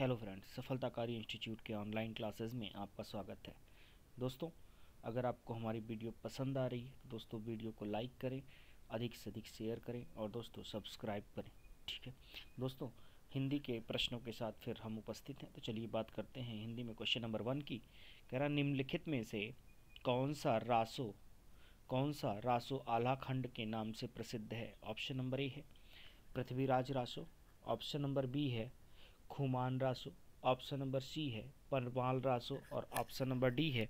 hello friends सफलताकारी institute के online classes में आपका स्वागत है दोस्तों अगर आपको हमारी वीडियो पसंद आ रही है तो दोस्तों वीडियो को लाइक करें अधिक से अधिक शेयर करें और दोस्तों सब्सक्राइब करें ठीक है दोस्तों हिंदी के प्रश्नों के साथ फिर हम उपस्थित हैं तो चलिए बात करते हैं हिंदी में क्वेश्चन नंबर वन की कह रहा निम्नलिखित में से कौन सा रासो कौन सा रासो आलाखंड के नाम से प्रसिद्ध है ऑप्शन नंबर ए है Prithviraj Raso option number B है Khuman Raso option number C है परमाल रासो और ऑप्शन नंबर डी है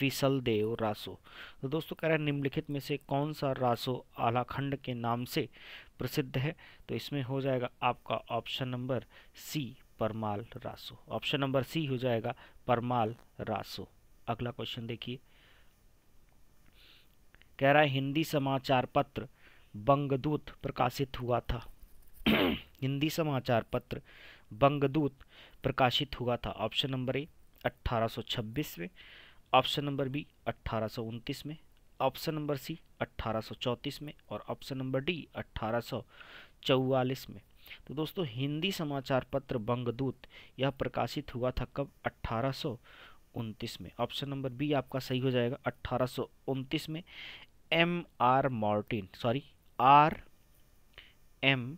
विसल देव रासो तो दोस्तों कह रहे हैं निम्नलिखित में से कौन सा रासो आलाखंड के नाम से प्रसिद्ध है तो इसमें हो जाएगा आपका option number C Parmal Raso option number C हो जाएगा परमाल रासो अगला क्वेश्चन देखिए कह रहा है हिंदी समाचार पत्र बंगदूत प्रकाशित हुआ था हिंदी समाचार पत्र बंगदूत प्रकाशित हुआ था ऑप्शन नंबर ए 1826 में ऑप्शन नंबर बी 1829 में ऑप्शन नंबर सी 1834 में और ऑप्शन नंबर डी 1844 में तो दोस्तों हिंदी समाचार पत्र बंगदूत यह प्रकाशित हुआ था कब उनतीस में ऑप्शन नंबर बी आपका सही हो जाएगा अट्ठारह में M R Martin sorry R M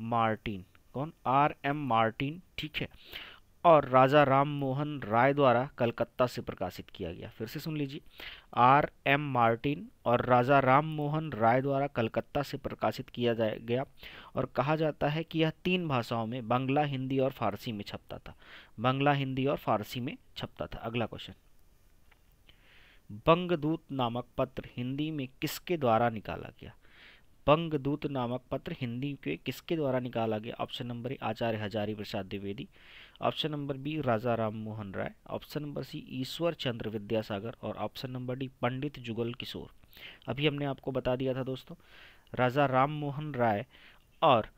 Martin कौन आर एम मार्टिन ठीक है और राजा राम मोहन राय द्वारा कलकत्ता से प्रकाशित किया गया फिर से सुन लीजिए आर एम मार्टिन और राजा राम मोहन राय द्वारा कलकत्ता से प्रकाशित किया गया और कहा जाता है कि यह तीन भाषाओं में बांग्ला हिंदी और फारसी में छपता था बांग्ला हिंदी और फारसी में छपता था अगला क्वेश्चन बंगदूत नामक पत्र हिंदी में किसके द्वारा निकाला गया बंगदूत नामक पत्र हिंदी के किसके द्वारा निकाला गया option number A Acharya Hazari Prasad Dwivedi option number B Raja Ram Mohan Roy option number C Ishwar Chandra Vidyasagar और option number D Pandit Jugal Kishore अभी हमने आपको बता दिया था दोस्तों राजा राम मोहन राय और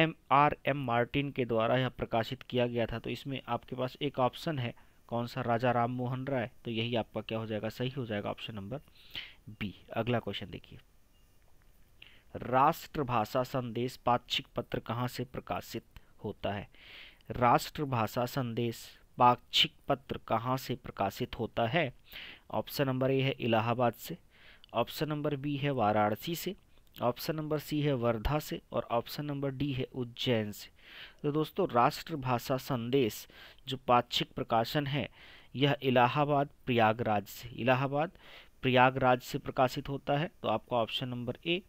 एम आर एम मार्टिन के द्वारा यह प्रकाशित किया गया था तो इसमें आपके पास एक ऑप्शन है कौन सा राजा राम मोहन राय तो यही आपका क्या हो जाएगा सही हो जाएगा ऑप्शन नंबर बी अगला क्वेश्चन देखिए राष्ट्रभाषा संदेश पाक्षिक पत्र कहाँ से प्रकाशित होता है राष्ट्रभाषा संदेश पाक्षिक पत्र कहाँ से प्रकाशित होता है ऑप्शन नंबर ए है इलाहाबाद से ऑप्शन नंबर बी है वाराणसी से ऑप्शन नंबर सी है वर्धा से और ऑप्शन नंबर डी है उज्जैन से तो दोस्तों राष्ट्रभाषा संदेश जो पाक्षिक प्रकाशन है यह इलाहाबाद प्रयागराज से इलाहाबाद प्रयागराज से प्रकाशित होता है तो आपका ऑप्शन नंबर ए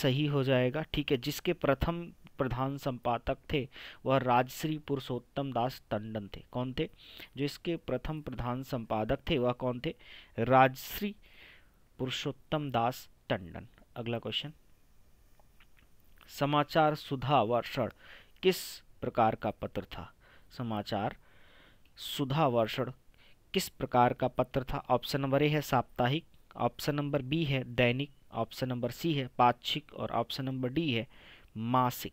सही हो जाएगा ठीक है जिसके प्रथम प्रधान संपादक थे वह राजश्री पुरुषोत्तम दास टंडन थे कौन थे जो इसके प्रथम प्रधान संपादक थे वह कौन थे राजश्री पुरुषोत्तम दास टंडन अगला क्वेश्चन समाचार सुधा वर्षण किस प्रकार का पत्र था समाचार सुधा वर्षण किस प्रकार का पत्र था ऑप्शन नंबर ए है साप्ताहिक ऑप्शन नंबर बी है दैनिक ऑप्शन नंबर सी है पाक्षिक और ऑप्शन नंबर डी है मासिक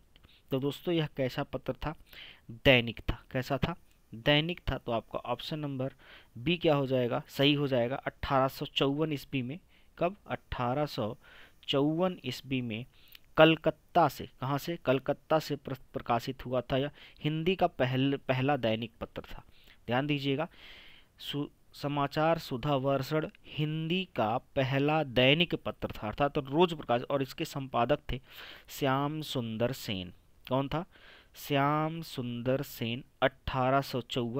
तो दोस्तों यह कैसा पत्र था दैनिक था कैसा था दैनिक था तो आपका ऑप्शन नंबर बी क्या हो जाएगा सही हो जाएगा अट्ठारह ईस्वी में कब अट्ठारह ईस्वी में कलकत्ता से कहाँ से कलकत्ता से प्रकाशित हुआ था यह हिंदी का पहल पहला दैनिक पत्र था ध्यान दीजिएगा सु, समाचार सुधा वर्षण हिंदी का पहला दैनिक पत्र था अर्थात तो रोज प्रकाश और इसके संपादक थे श्याम सुंदर सेन कौन था श्याम सुंदर सेन अट्ठारह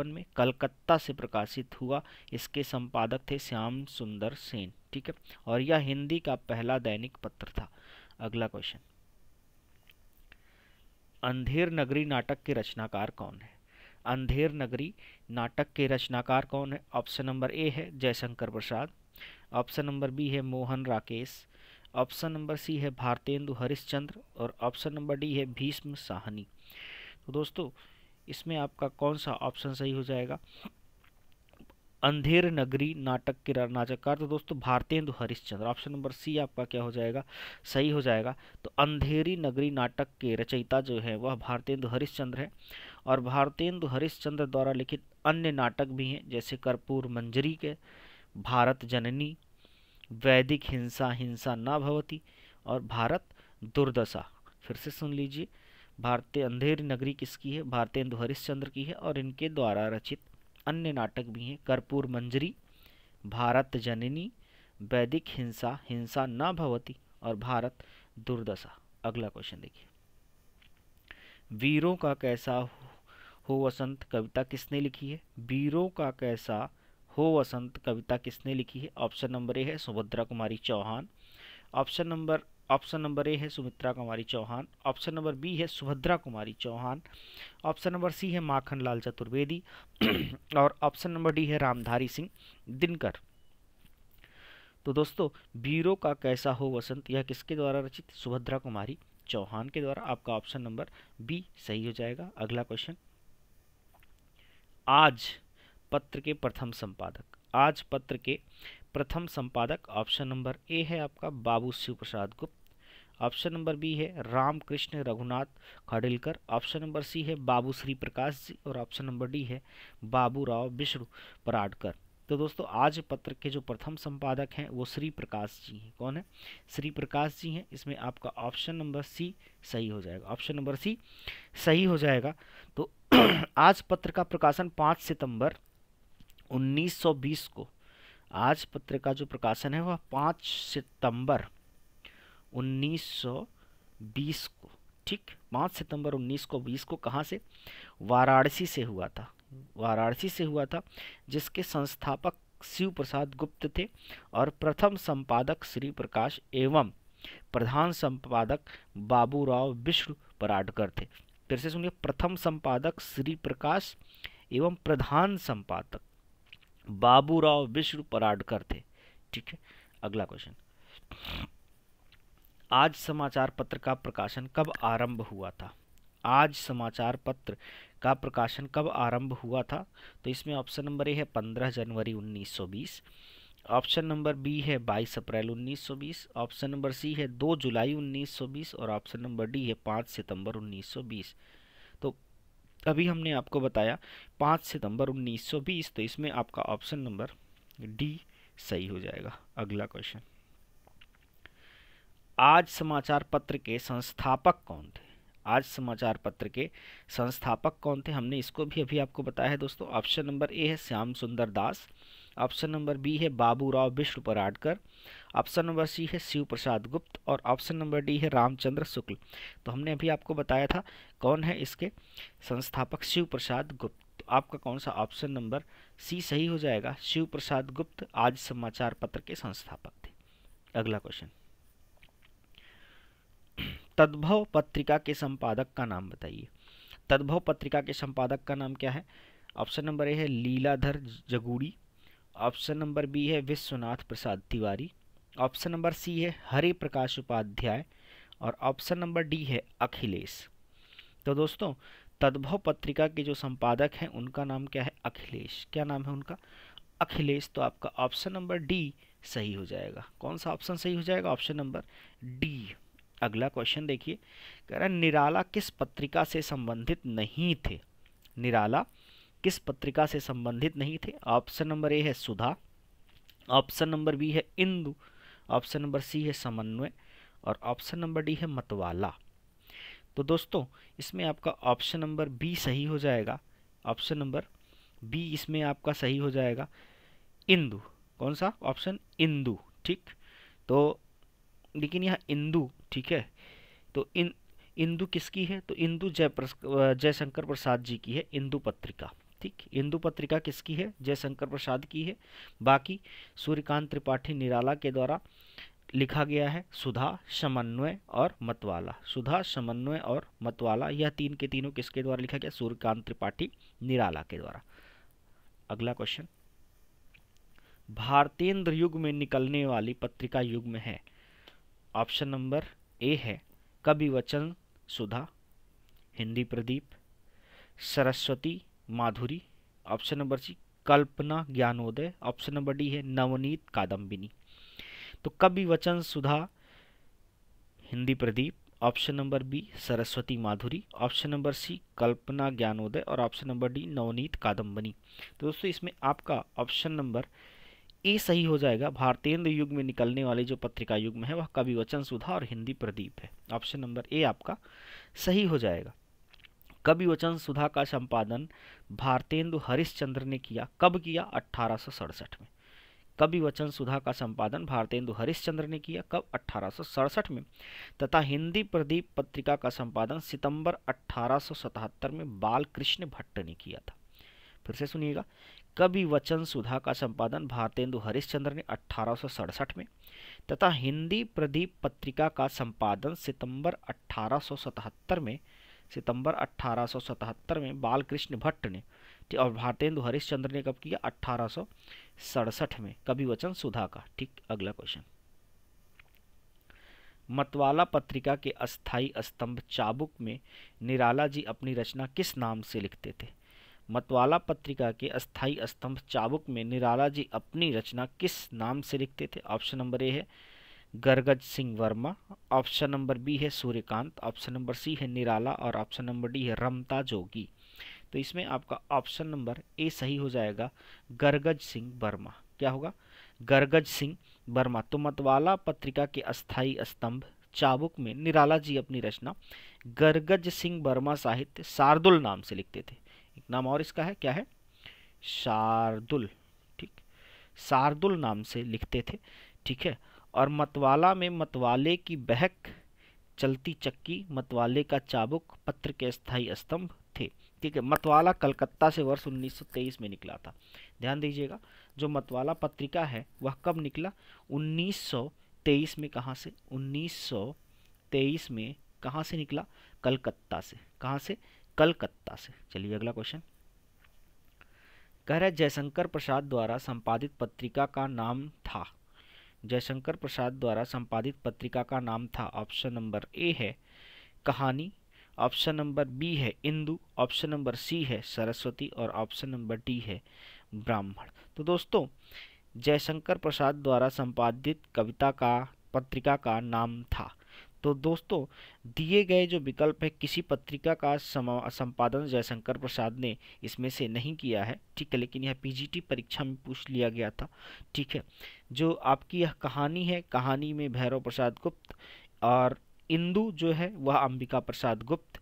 में कलकत्ता से प्रकाशित हुआ इसके संपादक थे श्याम सुंदर सेन ठीक है और यह हिंदी का पहला दैनिक पत्र था अगला क्वेश्चन अंधेर नगरी नाटक के रचनाकार कौन है अंधेर नगरी नाटक के रचनाकार कौन है ऑप्शन नंबर ए है Jaishankar Prasad option number B है Mohan Rakesh option number C है भारतेंदु हरिश्चंद्र और ऑप्शन नंबर डी है भीष्म साहनी तो दोस्तों इसमें आपका कौन सा ऑप्शन सही हो जाएगा अंधेर नगरी नाटक के नाटककार तो दोस्तों Bharatendu Harishchandra option number C आपका क्या हो जाएगा सही हो जाएगा तो अंधेरी नगरी नाटक के रचयिता जो है वह भारतेंदु हरिश्चंद्र है और भारतेंदु हरिश्चंद्र द्वारा लिखित अन्य नाटक भी हैं जैसे कर्पूर मंजरी के भारत जननी वैदिक हिंसा हिंसा ना भवती और भारत दुर्दशा फिर से सुन लीजिए भारतीय अंधेरी नगरी किसकी है भारतेंदु हरिश्चंद्र की है और इनके द्वारा रचित अन्य नाटक भी हैं कर्पूर मंजरी भारत जननी वैदिक हिंसा हिंसा न भवती और भारत दुर्दशा अगला क्वेश्चन देखिए वीरों का कैसा हो वसंत कविता किसने लिखी है बीरों का कैसा हो वसंत कविता किसने लिखी है ऑप्शन नंबर ए है Subhadra Kumari Chauhan option number option number A है Sumitra Kumari Chauhan option number B है Subhadra Kumari Chauhan option number C है माखन लाल चतुर्वेदी और ऑप्शन नंबर डी है रामधारी सिंह दिनकर तो दोस्तों बीरो का कैसा हो वसंत यह किसके द्वारा रचित सुभद्रा कुमारी चौहान के द्वारा आपका ऑप्शन नंबर बी सही हो जाएगा अगला क्वेश्चन आज पत्र के प्रथम संपादक आज पत्र के प्रथम संपादक ऑप्शन नंबर ए है आपका बाबू शिव प्रसाद गुप्त ऑप्शन नंबर बी है Ramkrishna Raghunath Khadilkar option number C है बाबू श्री प्रकाश जी और ऑप्शन नंबर डी है बाबू राव विष्णु पराडकर तो दोस्तों आज पत्र के जो प्रथम संपादक हैं वो श्री प्रकाश जी हैं कौन है श्री प्रकाश जी हैं इसमें आपका ऑप्शन नंबर सी सही हो जाएगा ऑप्शन नंबर सी सही हो जाएगा तो आज पत्र का प्रकाशन पाँच सितंबर 1920 को आज पत्र का जो प्रकाशन है वह पाँच सितंबर 1920 को ठीक पाँच सितंबर 1920 को 20 को कहाँ से वाराणसी से हुआ था वाराणसी से हुआ था जिसके संस्थापक शिव प्रसाद गुप्त थे और प्रथम संपादक श्री प्रकाश एवं प्रधान संपादक बाबूराव विष्णु पराडकर थे फिर से सुनिए प्रथम संपादक श्री प्रकाश एवं प्रधान संपादक बाबूराव विष्णु पराडकर थे ठीक है अगला क्वेश्चन आज समाचार पत्र का प्रकाशन कब आरंभ हुआ था आज समाचार पत्र का प्रकाशन कब आरंभ हुआ था तो इसमें ऑप्शन नंबर ए है पंद्रह जनवरी 1920 ऑप्शन नंबर बी है बाईस अप्रैल 1920 ऑप्शन नंबर सी है दो जुलाई 1920 और ऑप्शन नंबर डी है पाँच सितंबर 1920 तो अभी हमने आपको बताया पाँच सितंबर 1920 तो इसमें आपका ऑप्शन नंबर डी सही हो जाएगा अगला क्वेश्चन आज समाचार पत्र के संस्थापक कौन थे आज समाचार पत्र के संस्थापक कौन थे हमने इसको भी अभी आपको बताया है दोस्तों ऑप्शन नंबर ए है श्याम सुंदर दास ऑप्शन नंबर बी है Baburao Vishnu Paradkar option number C है शिव प्रसाद गुप्त और ऑप्शन नंबर डी है रामचंद्र शुक्ल तो हमने अभी आपको बताया था कौन है इसके संस्थापक शिव प्रसाद गुप्त तो आपका कौन सा ऑप्शन नंबर सी सही हो जाएगा शिव प्रसाद गुप्त आज समाचार पत्र के संस्थापक थे अगला क्वेश्चन तद्भव पत्रिका के संपादक का नाम बताइए तद्भव पत्रिका के संपादक का नाम क्या है ऑप्शन नंबर ए है Leeladhar Jagudi option number B है Vishwanath Prasad Tiwari option number C है हरे प्रकाश उपाध्याय और ऑप्शन नंबर डी है अखिलेश तो दोस्तों तद्भव पत्रिका के जो संपादक हैं उनका नाम क्या है अखिलेश क्या नाम है उनका अखिलेश तो आपका ऑप्शन नंबर डी सही हो जाएगा कौन सा ऑप्शन सही हो जाएगा ऑप्शन नंबर डी अगला क्वेश्चन देखिए कह रहा निराला किस पत्रिका से संबंधित नहीं थे निराला किस पत्रिका से संबंधित नहीं थे ऑप्शन नंबर ए है सुधा ऑप्शन नंबर बी है इंदु ऑप्शन नंबर सी है समन्वय और ऑप्शन नंबर डी है मतवाला तो दोस्तों इसमें आपका ऑप्शन नंबर बी सही हो जाएगा ऑप्शन नंबर बी इसमें आपका सही हो जाएगा इंदु कौन सा ऑप्शन इंदु ठीक तो लेकिन यह इंदू ठीक है तो इन इंदू किसकी है तो इंदू जय जयशंकर प्रसाद जी की है इंदु पत्रिका ठीक इंदु पत्रिका किसकी है जयशंकर प्रसाद की है बाकी सूर्यकांत त्रिपाठी निराला के द्वारा लिखा गया है सुधा समन्वय और मतवाला सुधा समन्वय और मतवाला यह तीन के तीनों किसके द्वारा लिखा गया सूर्यकांत त्रिपाठी निराला के द्वारा अगला क्वेश्चन भारतेंद्र युग में निकलने वाली पत्रिका युग में है ऑप्शन नंबर ए है Kavi Vachan Sudha Hindi Pradeep Saraswati Madhuri option number C Kalpana Gyanoday option number D है नवनीत कादम्बिनी तो Kavi Vachan Sudha Hindi Pradeep option number B Saraswati Madhuri option number C Kalpana Gyanoday और option number D Navneet Kadambini तो दोस्तों इसमें आपका ऑप्शन नंबर ए सही हो जाएगा भारतेंद्र युग में निकलने वाले जो पत्रिका युग में है वह कवि वचन सुधा और हिंदी प्रदीप है ऑप्शन नंबर ए आपका सही हो जाएगा कवि वचन सुधा का संपादन भारतेंदु हरिश्चंद्र ने किया कब किया अट्ठारह में कवि वचन सुधा का संपादन भारतेंदु हरिश्चंद्र ने किया कब अट्ठारह में तथा हिंदी प्रदीप पत्रिका का संपादन सितंबर अट्ठारह में बालकृष्ण भट्ट ने किया था फिर से सुनिएगा कवि वचन सुधा का संपादन भारतेंदु हरिश्चंद्र ने अठारह में तथा हिंदी प्रदीप पत्रिका का संपादन सितंबर 1877 में सितंबर 1877 में बालकृष्ण भट्ट ने और भारतेंदु हरिश्चंद्र ने कब किया अठारह में कवि वचन सुधा का ठीक अगला क्वेश्चन मतवाला पत्रिका के अस्थाई स्तंभ चाबुक में निराला जी अपनी रचना किस नाम से लिखते थे मतवाला पत्रिका के अस्थाई स्तंभ चाबुक में निराला जी अपनी रचना किस नाम से लिखते थे ऑप्शन नंबर ए है Gargaj Singh Verma option number B है सूर्यकांत ऑप्शन नंबर सी है निराला और ऑप्शन नंबर डी है रमता जोगी तो इसमें आपका ऑप्शन नंबर ए सही हो जाएगा गरगज सिंह वर्मा क्या होगा गरगज सिंह वर्मा तो मतवाला पत्रिका के अस्थाई स्तंभ चाबुक में निराला जी अपनी रचना गरगज सिंह वर्मा साहित्य शार्दुल नाम से लिखते थे एक नाम और इसका है क्या है शार्दुल ठीक शार्दुल नाम से लिखते थे ठीक है और मतवाला में मतवाले की बहक चलती चक्की मतवाले का चाबुक पत्र के स्थाई स्तंभ थे ठीक है मतवाला कलकत्ता से वर्ष 1923 में निकला था ध्यान दीजिएगा जो मतवाला पत्रिका है वह कब निकला 1923 में कहाँ से 1923 में कहाँ से निकला कलकत्ता से कहाँ से कलकत्ता से चलिए अगला क्वेश्चन कह रहे जयशंकर प्रसाद द्वारा संपादित पत्रिका का नाम था जयशंकर प्रसाद द्वारा संपादित पत्रिका का नाम था ऑप्शन नंबर ए है कहानी ऑप्शन नंबर बी है इंदु ऑप्शन नंबर सी है सरस्वती और ऑप्शन नंबर डी है ब्राह्मण तो दोस्तों जयशंकर प्रसाद द्वारा संपादित कविता का पत्रिका का नाम था तो दोस्तों दिए गए जो विकल्प है किसी पत्रिका का संपादन जयशंकर प्रसाद ने इसमें से नहीं किया है ठीक है लेकिन यह पीजीटी परीक्षा में पूछ लिया गया था ठीक है जो आपकी यह कहानी है कहानी में भैरव प्रसाद गुप्त और इंदु जो है वह अंबिका प्रसाद गुप्त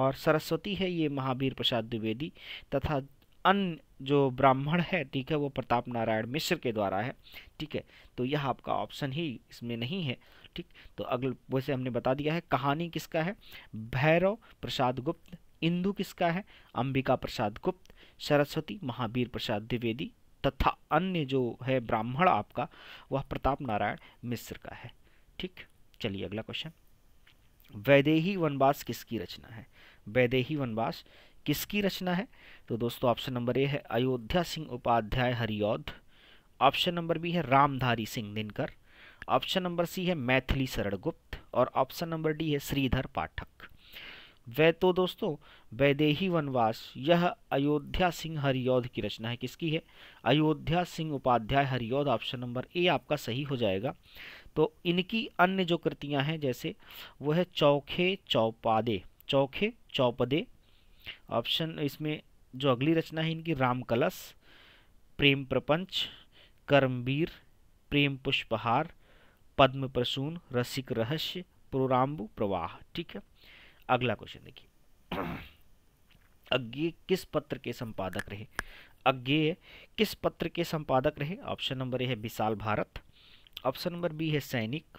और सरस्वती है ये महावीर प्रसाद द्विवेदी तथा अन्य जो ब्राह्मण है ठीक है वो प्रताप नारायण मिश्र के द्वारा है ठीक है तो यह आपका ऑप्शन ही इसमें नहीं है ठीक तो अगले वैसे हमने बता दिया है कहानी किसका है भैरव प्रसाद गुप्त इंदु किसका है अंबिका प्रसाद गुप्त सरस्वती महावीर प्रसाद द्विवेदी तथा अन्य जो है ब्राह्मण आपका वह प्रताप नारायण मिश्र का है ठीक चलिए अगला क्वेश्चन वैदेही वनवास किसकी रचना है वैदेही वनवास किसकी रचना है तो दोस्तों ऑप्शन नंबर ए है Ayodhya Singh Upadhyay Hariaudh option number B है Ramdhari Singh Dinkar option number C है मैथिली शरण गुप्त और ऑप्शन नंबर डी है श्रीधर पाठक वह तो दोस्तों वैदेही वनवास यह अयोध्या सिंह हरियोध की रचना है किसकी है Ayodhya Singh Upadhyay Hariaudh option number A आपका सही हो जाएगा तो इनकी अन्य जो कृतियां हैं जैसे वह है चौखे चौपादे चौखे चौपदे ऑप्शन इसमें जो अगली रचना है इनकी राम कलश प्रेम प्रपंच कर्मवीर प्रेम पुष्पहार पद्म प्रसून रसिक रहस्य प्रोराम्बु प्रवाह ठीक है अगला क्वेश्चन देखिए अज्ञे किस पत्र के संपादक रहे अज्ञे किस पत्र के संपादक रहे ऑप्शन नंबर ए है Vishal Bharat option number B है सैनिक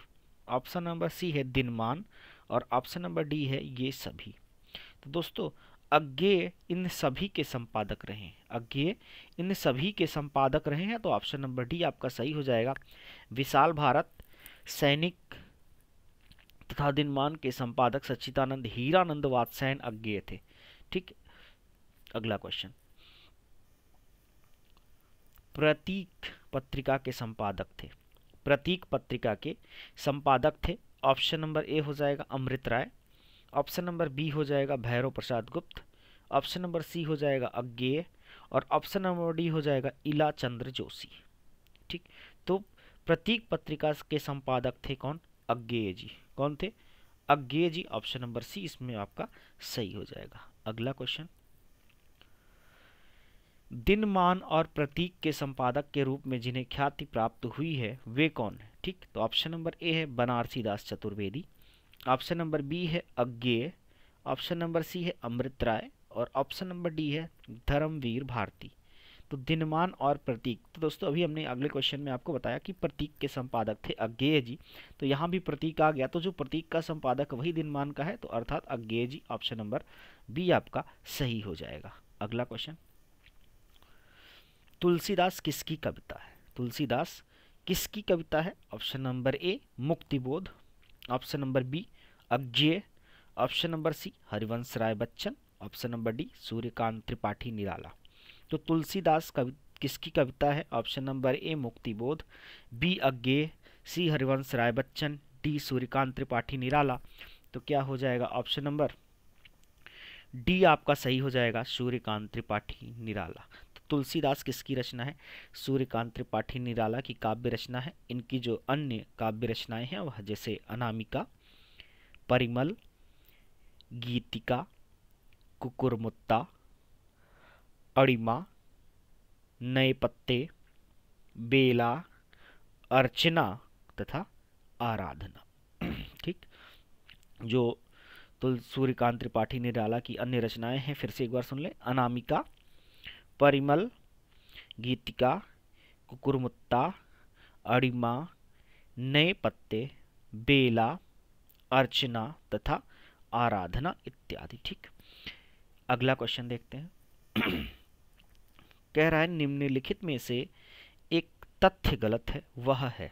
ऑप्शन नंबर सी है दिनमान और ऑप्शन नंबर डी है ये सभी तो दोस्तों अज्ञे इन सभी के संपादक रहे अज्ञे इन सभी के संपादक रहे हैं तो ऑप्शन नंबर डी आपका सही हो जाएगा विशाल भारत सैनिक तथा दिनमान के संपादक सच्चिदानंद हीरानंद वात्सैन अज्ञे थे ठीक अगला क्वेश्चन प्रतीक पत्रिका के संपादक थे प्रतीक पत्रिका के संपादक थे ऑप्शन नंबर ए हो जाएगा Amrit Rai option number B हो जाएगा भैरव प्रसाद गुप्त ऑप्शन नंबर सी हो जाएगा अज्ञे और ऑप्शन नंबर डी हो जाएगा इला चंद्र जोशी ठीक तो प्रतीक पत्रिका के संपादक थे कौन अज्ञेय जी कौन थे अज्ञेय जी ऑप्शन नंबर सी इसमें आपका सही हो जाएगा अगला क्वेश्चन दिनमान और प्रतीक के संपादक के रूप में जिन्हें ख्याति प्राप्त हुई है वे कौन है ठीक तो ऑप्शन नंबर ए है Banarasi Das Chaturvedi option number B है अज्ञेय ऑप्शन नंबर सी है अमृत राय और ऑप्शन नंबर डी है धर्मवीर भारती तो दिनमान और प्रतीक तो दोस्तों अभी हमने अगले क्वेश्चन में आपको बताया कि प्रतीक के संपादक थे अज्ञेय जी तो यहाँ भी प्रतीक आ गया तो जो प्रतीक का संपादक वही दिनमान का है तो अर्थात Agyeya ji option number B आपका सही हो जाएगा अगला क्वेश्चन तुलसीदास किसकी कविता है तुलसीदास किसकी कविता है option number A Muktibodh option number B Agyeya option number C Harivansh Rai Bachchan option number D Suryakant Tripathi Nirala तो तुलसीदास कवि किसकी कविता है option number A Muktibodh B Agyeya C Harivansh Rai Bachchan D Suryakant Tripathi Nirala तो क्या हो जाएगा ऑप्शन नंबर डी आपका सही हो जाएगा सूर्यकांत त्रिपाठी निराला तो तुलसीदास किसकी रचना है सूर्यकांत त्रिपाठी निराला की काव्य रचना है इनकी जो अन्य काव्य रचनाएं हैं वह जैसे अनामिका परिमल गीतिका कुकुरमुत्ता अड़िमा नए पत्ते बेला अर्चना तथा आराधना ठीक जो तो सूर्यकांत त्रिपाठी ने डाला कि अन्य रचनाएं हैं फिर से एक बार सुन लें अनामिका परिमल गीतिका कुकुरमुत्ता अड़िमा नए पत्ते बेला अर्चना तथा आराधना इत्यादि ठीक अगला क्वेश्चन देखते हैं कह रहा है निम्नलिखित में से एक तथ्य गलत है वह है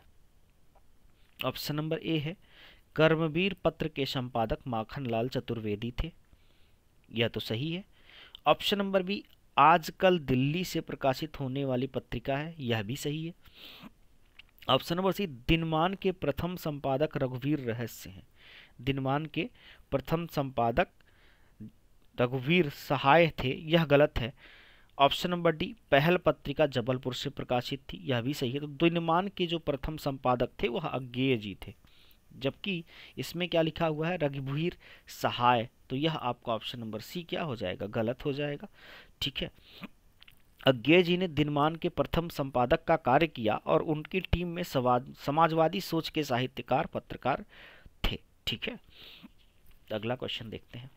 ऑप्शन नंबर ए है कर्मवीर पत्र के संपादक माखनलाल चतुर्वेदी थे यह तो सही है ऑप्शन नंबर बी आजकल दिल्ली से प्रकाशित होने वाली पत्रिका है यह भी सही है ऑप्शन नंबर सी दिनमान के प्रथम संपादक रघुवीर रहस्य हैं दिनमान के प्रथम संपादक रघुवीर सहाय थे यह गलत है ऑप्शन नंबर डी पहल पत्रिका जबलपुर से प्रकाशित थी यह भी सही है तो द्विनिर्माण के जो प्रथम संपादक थे वह अज्ञेय जी थे जबकि इसमें क्या लिखा हुआ है रघुवीर सहाय तो यह आपका ऑप्शन नंबर सी क्या हो जाएगा गलत हो जाएगा ठीक है अज्ञेय जी ने दिनमान के प्रथम संपादक का कार्य किया और उनकी टीम में समाजवादी सोच के साहित्यकार पत्रकार थे ठीक है अगला क्वेश्चन देखते हैं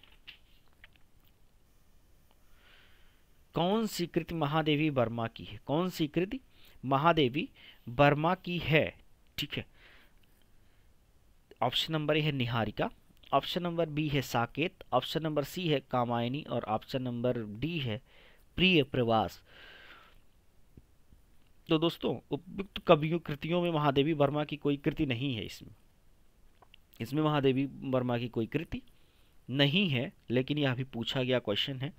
कौन सी कृति महादेवी वर्मा की है कौन सी कृति महादेवी वर्मा की है ठीक है ऑप्शन नंबर ए है निहारिका ऑप्शन नंबर बी है साकेत ऑप्शन नंबर सी है कामायनी और ऑप्शन नंबर डी है प्रिय प्रवास तो दोस्तों उपयुक्त कवियों कृतियों में महादेवी वर्मा की कोई कृति नहीं है इसमें इसमें महादेवी वर्मा की कोई कृति नहीं है लेकिन यह अभी पूछा गया क्वेश्चन है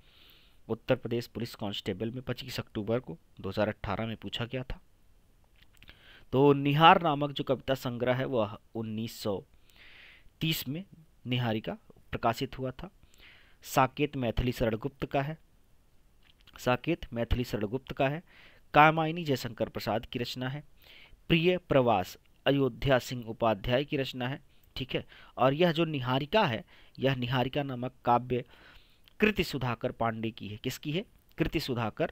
उत्तर प्रदेश पुलिस कांस्टेबल में 25 अक्टूबर को 2018 में पूछा गया था तो निहार नामक जो कविता संग्रह है वह 1930 में निहारिका प्रकाशित हुआ था साकेत मैथिली शरणगुप्त का है साकेत मैथिली शरणगुप्त का है कामायनी जयशंकर प्रसाद की रचना है प्रिय प्रवास अयोध्या सिंह उपाध्याय की रचना है ठीक है और यह जो निहारिका है यह निहारिका नामक काव्य कृति सुधाकर पांडे की है किसकी है कृति सुधाकर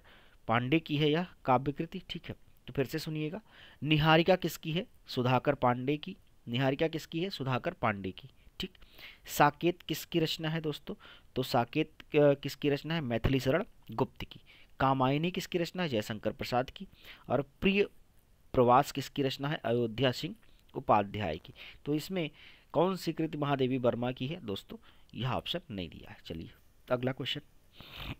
पांडे की है यह काव्य कृति ठीक है तो फिर से सुनिएगा निहारिका किसकी है सुधाकर पांडे की निहारिका किसकी है सुधाकर पांडे की ठीक साकेत किसकी रचना है दोस्तों तो साकेत किसकी रचना है मैथिली शरण गुप्त की कामायनी किसकी रचना है जयशंकर प्रसाद की और प्रिय प्रवास किसकी रचना है अयोध्या सिंह उपाध्याय की तो इसमें कौन सी कृति महादेवी वर्मा की है दोस्तों यह ऑप्शन नहीं दिया है चलिए अगला क्वेश्चन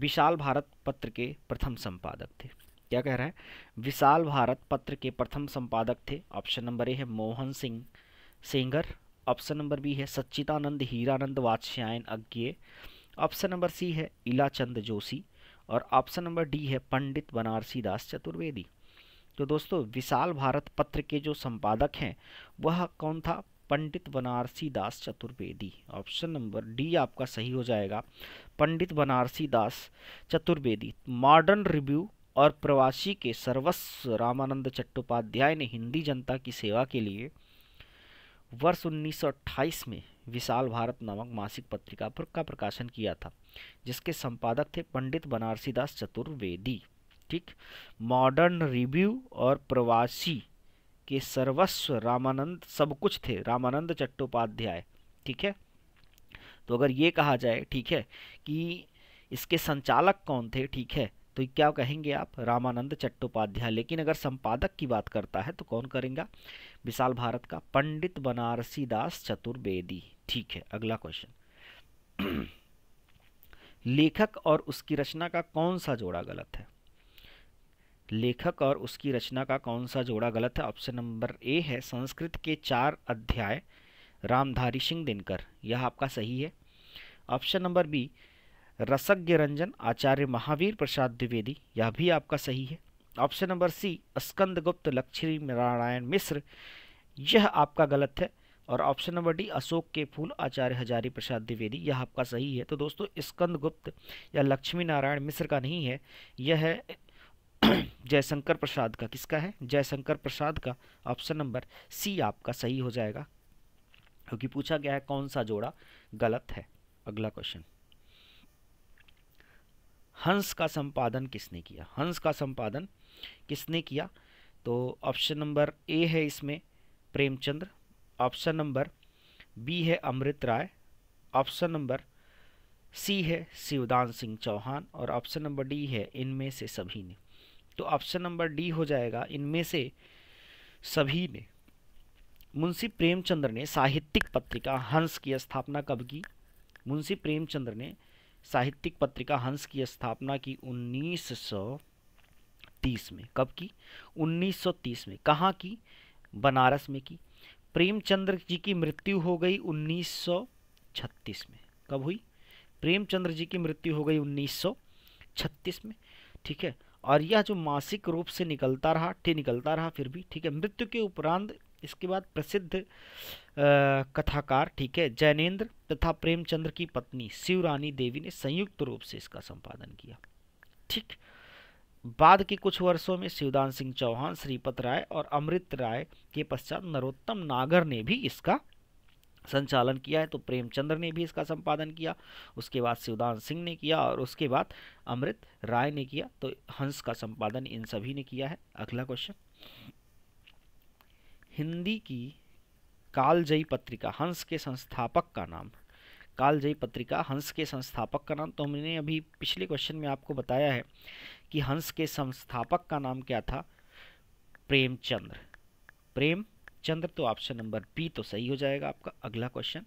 विशाल भारत पत्र के प्रथम संपादक थे क्या कह रहा है विशाल भारत पत्र के प्रथम संपादक थे ऑप्शन नंबर ए है Mohan Singh Sengar option number B है Sachchidananda Hiranand Vatsyayan Agyeya option number C है इलाचंद जोशी और ऑप्शन नंबर डी है पंडित बनारसी दास चतुर्वेदी तो दोस्तों विशाल भारत पत्र के जो संपादक हैं वह कौन था Pandit Banarasi Das Chaturvedi option number D आपका सही हो जाएगा पंडित बनारसी दास चतुर्वेदी मॉडर्न रिव्यू और प्रवासी के सर्वस्व रामानंद चट्टोपाध्याय ने हिंदी जनता की सेवा के लिए वर्ष 1928 में विशाल भारत नामक मासिक पत्रिका पर का प्रकाशन किया था जिसके संपादक थे पंडित बनारसी दास चतुर्वेदी ठीक मॉडर्न रिव्यू और प्रवासी के सर्वस्व रामानंद सब कुछ थे रामानंद चट्टोपाध्याय ठीक है तो अगर ये कहा जाए ठीक है कि इसके संचालक कौन थे ठीक है तो क्या कहेंगे आप रामानंद चट्टोपाध्याय लेकिन अगर संपादक की बात करता है तो कौन करेंगे विशाल भारत का पंडित बनारसी दास चतुर्वेदी ठीक है अगला क्वेश्चन लेखक और उसकी रचना का कौन सा जोड़ा गलत है लेखक और उसकी रचना का कौन सा जोड़ा गलत है ऑप्शन नंबर ए है संस्कृत के चार अध्याय रामधारी सिंह दिनकर यह आपका सही है option number B Rasagya Ranjan Acharya Mahavir Prasad Dwivedi यह भी आपका सही है option number C Skandagupta Lakshmi Narayan Mishra यह आपका गलत है और ऑप्शन नंबर डी अशोक के फूल आचार्य हजारी प्रसाद द्विवेदी यह आपका सही है तो दोस्तों स्कंद गुप्त या लक्ष्मी नारायण मिश्र का नहीं है यह है जयशंकर प्रसाद का किसका है जयशंकर प्रसाद का ऑप्शन नंबर सी आपका सही हो जाएगा क्योंकि पूछा गया है कौन सा जोड़ा गलत है अगला क्वेश्चन हंस का संपादन किसने किया हंस का संपादन किसने किया तो ऑप्शन नंबर ए है इसमें प्रेमचंद्र ऑप्शन नंबर बी है अमृत राय ऑप्शन नंबर सी है शिवदान सिंह चौहान और ऑप्शन नंबर डी है इनमें से सभी ने तो ऑप्शन नंबर डी हो जाएगा इनमें से सभी में मुंशी प्रेमचंद्र ने साहित्यिक पत्रिका हंस की स्थापना कब की मुंशी प्रेमचंद्र ने साहित्यिक पत्रिका हंस की स्थापना की 1930 में कब की 1930 में कहाँ की बनारस में की प्रेमचंद्र जी की मृत्यु हो गई 1936 में कब हुई प्रेमचंद्र जी की मृत्यु हो गई 1936 में ठीक है और यह जो मासिक रूप से निकलता रहा ठीक निकलता रहा फिर भी ठीक है मृत्यु के उपरांत इसके बाद प्रसिद्ध कथाकार ठीक है जैनेन्द्र तथा प्रेमचंद्र की पत्नी शिवरानी देवी ने संयुक्त रूप से इसका संपादन किया ठीक बाद के कुछ वर्षों में शिवदान सिंह चौहान श्रीपत राय और अमृत राय के पश्चात नरोत्तम नागर ने भी इसका संचालन किया है तो प्रेमचंद्र ने भी इसका संपादन किया उसके बाद शिवदान सिंह ने किया और उसके बाद अमृत राय ने किया तो हंस का संपादन इन सभी ने किया है अगला क्वेश्चन हिंदी की कालजयी पत्रिका हंस के संस्थापक का नाम कालजयी पत्रिका हंस के संस्थापक का नाम तो हमने अभी पिछले क्वेश्चन में आपको बताया है कि हंस के संस्थापक का नाम क्या था प्रेमचंद्र प्रेम चंद्र तो ऑप्शन नंबर बी तो सही हो जाएगा आपका अगला क्वेश्चन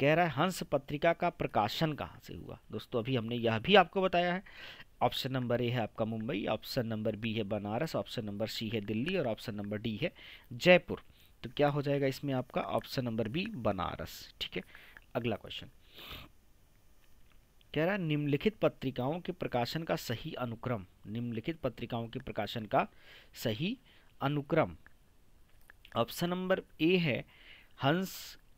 कह रहा है हंस पत्रिका का प्रकाशन कहाँ से हुआ दोस्तों अभी हमने यह भी आपको बताया है ऑप्शन नंबर ए है आपका मुंबई ऑप्शन नंबर बी है बनारस ऑप्शन नंबर सी है दिल्ली और ऑप्शन नंबर डी है जयपुर तो क्या हो जाएगा इसमें आपका ऑप्शन नंबर बी बनारस ठीक है अगला क्वेश्चन कह रहा है निम्नलिखित पत्रिकाओं के प्रकाशन का सही अनुक्रम निम्नलिखित पत्रिकाओं के प्रकाशन का सही अनुक्रम ऑप्शन नंबर ए है हंस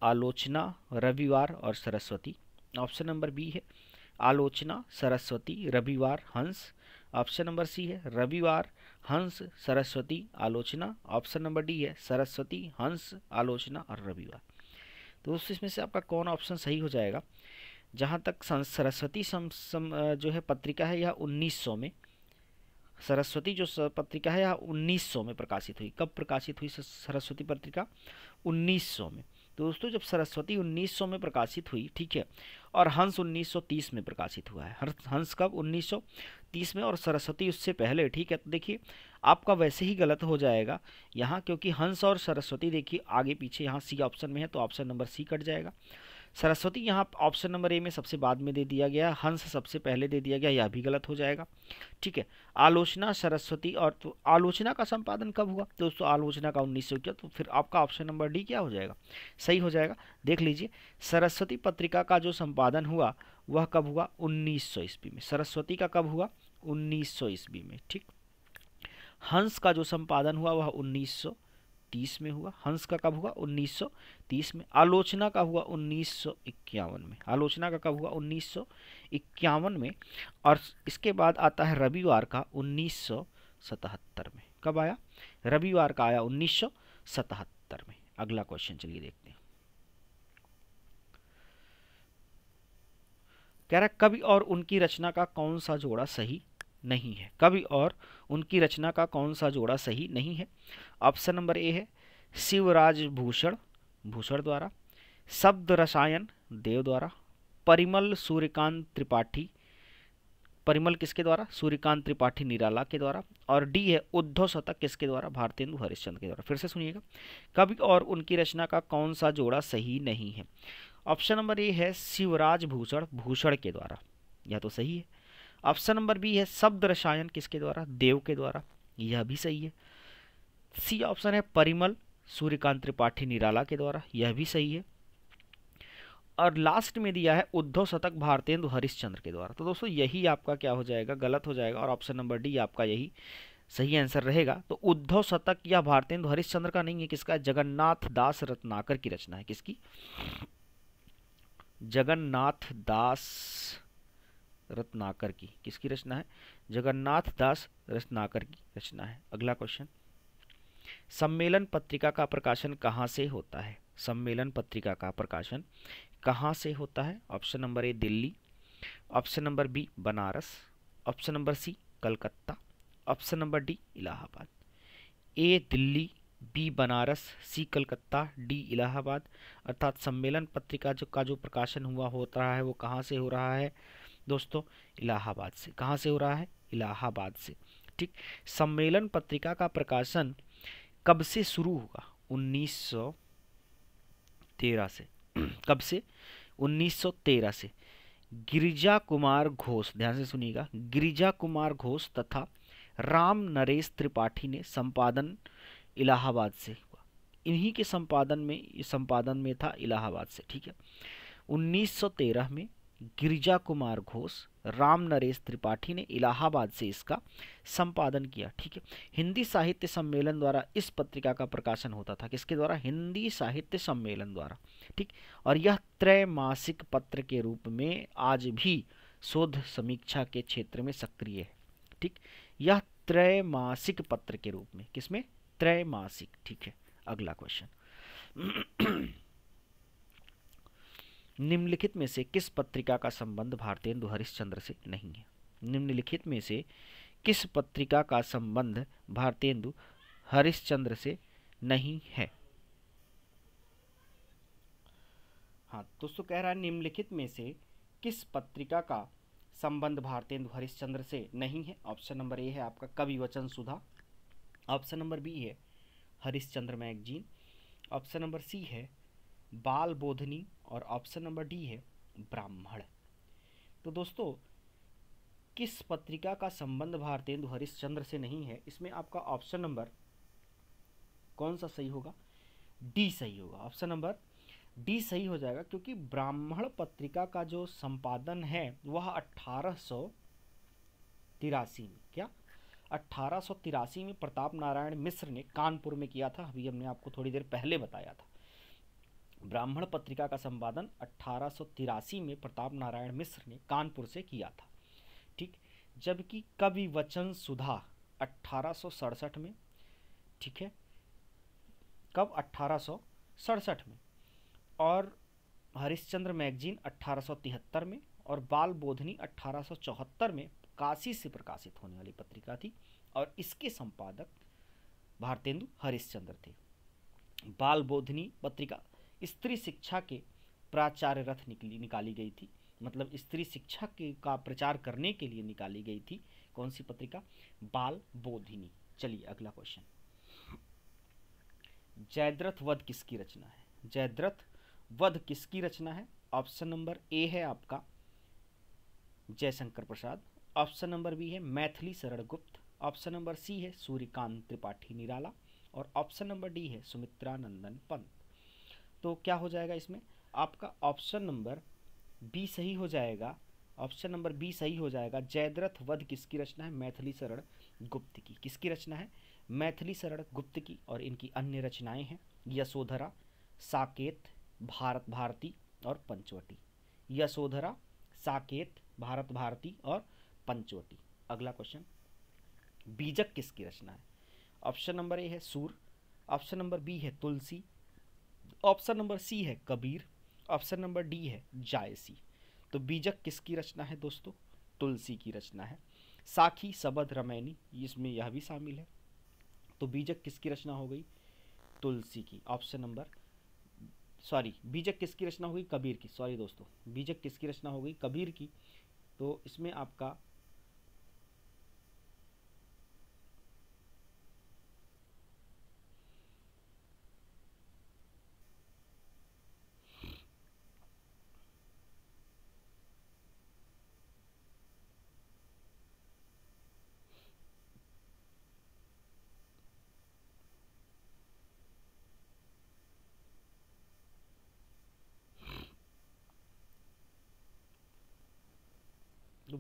आलोचना रविवार और सरस्वती ऑप्शन नंबर बी है आलोचना सरस्वती रविवार हंस ऑप्शन नंबर सी है रविवार हंस सरस्वती आलोचना ऑप्शन नंबर डी है सरस्वती हंस आलोचना और रविवार तो दोस्तों इसमें से आपका कौन ऑप्शन सही हो जाएगा जहाँ तक सरस्वती सम, सम, जो है पत्रिका है यह 1900 में सरस्वती जो पत्रिका है यह 1900 में प्रकाशित हुई कब प्रकाशित हुई सरस्वती पत्रिका 1900 में तो दोस्तों जब सरस्वती 1900 में प्रकाशित हुई ठीक है और हंस 1930 में प्रकाशित हुआ है हंस कब 1930 में और सरस्वती उससे पहले ठीक है तो देखिए आपका वैसे ही गलत हो जाएगा यहाँ क्योंकि हंस और सरस्वती देखिए आगे पीछे यहाँ सी ऑप्शन में है तो ऑप्शन नंबर सी कट जाएगा सरस्वती यहाँ ऑप्शन नंबर ए में सबसे बाद में दे दिया गया हंस सबसे पहले दे दिया गया यह भी गलत हो जाएगा ठीक है आलोचना सरस्वती और तो आलोचना का संपादन कब हुआ दोस्तों आलोचना का उन्नीस सौ तो फिर आपका ऑप्शन नंबर डी क्या हो जाएगा सही हो जाएगा देख लीजिए सरस्वती पत्रिका का जो संपादन हुआ वह कब हुआ उन्नीस सौ ईस्वी में सरस्वती का कब हुआ उन्नीस सौ ईस्वी में ठीक हंस का जो संपादन हुआ वह उन्नीस सौ 1930 में हुआ हंस का कब हुआ 1930 में आलोचना का हुआ 1951 में आलोचना का कब हुआ 1951 में और इसके बाद आता है रविवार का 1977 में कब आया रविवार का आया 1977 में अगला क्वेश्चन चलिए देखते हैं कह रहा कवि और उनकी रचना का कौन सा जोड़ा सही नहीं है कवि और उनकी रचना का कौन सा जोड़ा सही नहीं है ऑप्शन नंबर ए है शिवराज भूषण भूषण द्वारा शब्द रसायन देव द्वारा परिमल सूर्यकांत त्रिपाठी परिमल किसके द्वारा सूर्यकांत त्रिपाठी निराला के द्वारा और डी है उद्धव शतक किसके द्वारा भारतेंदु हरिश्चंद्र के द्वारा फिर से सुनिएगा कवि और उनकी रचना का कौन सा जोड़ा सही नहीं है ऑप्शन नंबर ए है शिवराज भूषण भूषण के द्वारा यह तो सही है ऑप्शन नंबर बी है शब्द रसायन किसके द्वारा देव के द्वारा यह भी सही है सी ऑप्शन है परिमल सूर्यकांत त्रिपाठी निराला के द्वारा यह भी सही है और लास्ट में दिया है उद्धव शतक भारतेंदु हरिश्चंद्र के द्वारा तो दोस्तों यही आपका क्या हो जाएगा गलत हो जाएगा और ऑप्शन नंबर डी आपका यही सही आंसर रहेगा तो उद्धव शतक या भारतेंदु हरिश्चंद्र का नहीं है किसका जगन्नाथ दास रत्नाकर की रचना है किसकी जगन्नाथ दास रत्नाकर की किसकी रचना है जगन्नाथ दास रत्नाकर की रचना है अगला क्वेश्चन सम्मेलन पत्रिका का प्रकाशन कहाँ से होता है सम्मेलन पत्रिका का प्रकाशन कहाँ से होता है option number A Delhi option number B Banaras option number C Calcutta option number D Allahabad A Delhi B Banaras C Calcutta D Allahabad अर्थात सम्मेलन पत्रिका जो का जो प्रकाशन हुआ होता है वो कहाँ से हो रहा है दोस्तों इलाहाबाद से कहाँ से हो रहा है इलाहाबाद से ठीक सम्मेलन पत्रिका का प्रकाशन कब से शुरू होगा 1913 से कब से 1913 से गिरिजा कुमार घोष ध्यान से सुनिएगा गिरिजा कुमार घोष तथा राम नरेश त्रिपाठी ने संपादन इलाहाबाद से हुआ इन्हीं के संपादन में संपादन में था इलाहाबाद से ठीक है 1913 में गिरिजा कुमार घोष राम नरेश त्रिपाठी ने इलाहाबाद से इसका संपादन किया ठीक है हिंदी साहित्य सम्मेलन द्वारा इस पत्रिका का प्रकाशन होता था किसके द्वारा हिंदी साहित्य सम्मेलन द्वारा ठीक और यह त्रैमासिक पत्र के रूप में आज भी शोध समीक्षा के क्षेत्र में सक्रिय है ठीक यह त्रैमासिक पत्र के रूप में किसमें त्रैमासिक ठीक है अगला क्वेश्चन निम्नलिखित में से किस पत्रिका का संबंध भारतेंदु हरिश्चंद्र से नहीं है निम्नलिखित में से किस पत्रिका का संबंध भारतेंदु हरिश्चंद्र से नहीं है हाँ दोस्तों कह रहा है निम्नलिखित में से किस पत्रिका का संबंध भारतेंदु हरिश्चंद्र से नहीं है ऑप्शन नंबर ए है आपका कवि वचन सुधा ऑप्शन नंबर बी है Harishchandra Magazine option number C है बाल बोधनी और ऑप्शन नंबर डी है ब्राह्मण तो दोस्तों किस पत्रिका का संबंध भारतेंदु हरिश्चंद्र से नहीं है इसमें आपका ऑप्शन नंबर कौन सा सही होगा डी सही होगा ऑप्शन नंबर डी सही हो जाएगा क्योंकि ब्राह्मण पत्रिका का जो संपादन है वह अट्ठारह तिरासी में क्या अट्ठारह तिरासी में प्रताप नारायण मिश्र ने कानपुर में किया था अभी हमने आपको थोड़ी देर पहले बताया था ब्राह्मण पत्रिका का संपादन अठारह में प्रताप नारायण मिश्र ने कानपुर से किया था ठीक जबकि कवि वचन सुधा अठारह में ठीक है कब अठारह में और हरिश्चंद्र मैगजीन अठारह में और बाल बोधनी अठारह में काशी से प्रकाशित होने वाली पत्रिका थी और इसके संपादक भारतेंदु हरिश्चंद्र थे बाल बोधनी पत्रिका स्त्री शिक्षा के प्राचार्य रथ निकली निकाली गई थी मतलब स्त्री शिक्षा के का प्रचार करने के लिए निकाली गई थी कौन सी पत्रिका बाल बोधिनी चलिए अगला क्वेश्चन जयद्रथ वध किसकी रचना है जयद्रथ वध किसकी रचना है ऑप्शन नंबर ए है आपका Jaishankar Prasad option number B है मैथिली शरण गुप्त ऑप्शन नंबर सी है सूर्यकांत त्रिपाठी निराला और ऑप्शन नंबर डी है सुमित्रा नंदन पंत तो क्या हो जाएगा इसमें आपका ऑप्शन नंबर बी सही हो जाएगा ऑप्शन नंबर बी सही हो जाएगा जयद्रथ वध किसकी रचना है मैथिली शरण गुप्त की किसकी रचना है मैथिली शरण गुप्त की और इनकी अन्य रचनाएं हैं यशोधरा साकेत भारत भारती और पंचवटी यशोधरा साकेत भारत भारती और पंचवटी अगला क्वेश्चन बीजक किसकी रचना है ऑप्शन नंबर ए है सूर ऑप्शन नंबर बी है तुलसी ऑप्शन नंबर सी है कबीर ऑप्शन नंबर डी है जायसी तो बीजक किसकी रचना है दोस्तों तुलसी की रचना है साखी सबद रमैनी इसमें यह भी शामिल है तो बीजक किसकी रचना हो गई तुलसी की ऑप्शन नंबर सॉरी बीजक किसकी रचना हो गई कबीर की सॉरी दोस्तों बीजक किसकी रचना हो गई कबीर की तो इसमें आपका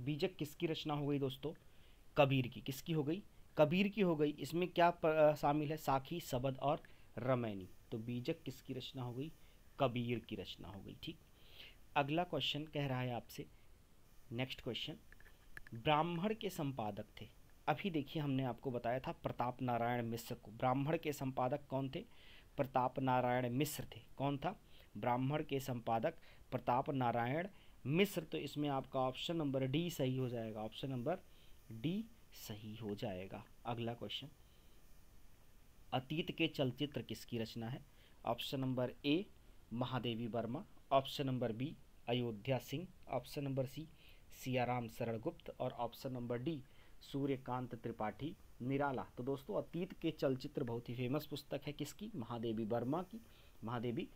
बीजक किसकी रचना हो गई दोस्तों कबीर की किसकी हो गई कबीर की हो गई इसमें क्या शामिल है साखी सबद और रमैनी तो बीजक किसकी रचना हो गई कबीर की रचना हो गई ठीक अगला क्वेश्चन कह रहा है आपसे नेक्स्ट क्वेश्चन ब्राह्मण के संपादक थे अभी देखिए हमने आपको बताया था प्रताप नारायण मिश्र को ब्राह्मण के संपादक कौन थे प्रताप नारायण मिश्र थे कौन था ब्राह्मण के संपादक प्रताप नारायण मिस्र तो इसमें आपका ऑप्शन नंबर डी सही हो जाएगा ऑप्शन नंबर डी सही हो जाएगा अगला क्वेश्चन अतीत के चलचित्र किसकी रचना है option number A Mahadevi Verma option number B Ayodhya Singh option number C Siyaram Sharan Gupt और option number D Suryakant Tripathi Nirala तो दोस्तों अतीत के चलचित्र बहुत ही फेमस पुस्तक है किसकी महादेवी वर्मा की महादेवी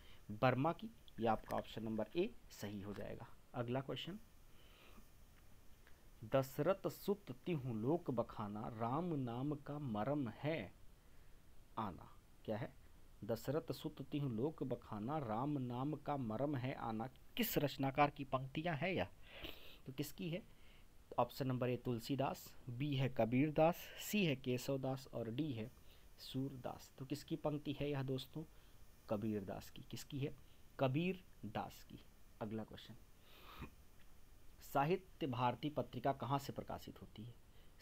वर्मा की यह आपका ऑप्शन नंबर ए सही हो जाएगा अगला क्वेश्चन दशरथ सुत तिहु लोक बखाना राम नाम का मरम है आना क्या है दशरथ सुत तिहु लोक बखाना राम नाम का मरम है आना किस रचनाकार की पंक्तियां है यह तो किसकी है option number A Tulsidas B है कबीर दास सी है केशव दास और डी है सूरदास तो किसकी पंक्ति है यह दोस्तों कबीर दास की किसकी है कबीर दास की अगला क्वेश्चन साहित्य भारती पत्रिका कहाँ से प्रकाशित होती है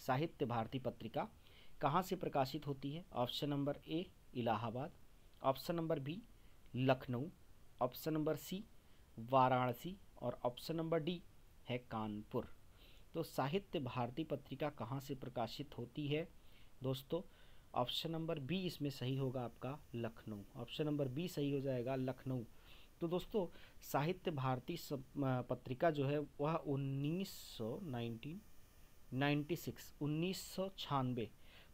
साहित्य भारती पत्रिका कहाँ से प्रकाशित होती है option number A Allahabad option number B Lucknow option number C Varanasi और ऑप्शन नंबर डी है कानपुर तो साहित्य भारती पत्रिका कहाँ से प्रकाशित होती है दोस्तों ऑप्शन नंबर बी इसमें सही होगा आपका लखनऊ ऑप्शन नंबर बी सही हो जाएगा लखनऊ तो दोस्तों साहित्य भारती पत्रिका जो है वह उन्नीस सौ नाइनटीन नाइन्टी सिक्स उन्नीस सौ छानवे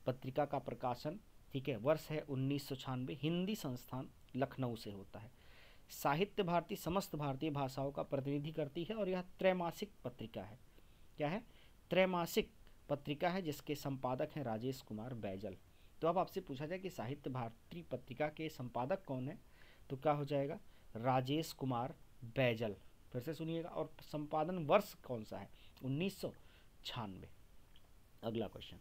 पत्रिका का प्रकाशन ठीक है वर्ष है उन्नीस सौ छानवे हिंदी संस्थान लखनऊ से होता है साहित्य भारती समस्त भारतीय भाषाओं का प्रतिनिधि करती है और यह त्रैमासिक पत्रिका है क्या है त्रैमासिक पत्रिका है जिसके संपादक हैं राजेश कुमार बैजल तो अब आपसे पूछा जाए कि साहित्य भारती पत्रिका के संपादक कौन है तो क्या हो जाएगा राजेश कुमार बैजल फिर से सुनिएगा और संपादन वर्ष कौन सा है उन्नीस सौ अगला क्वेश्चन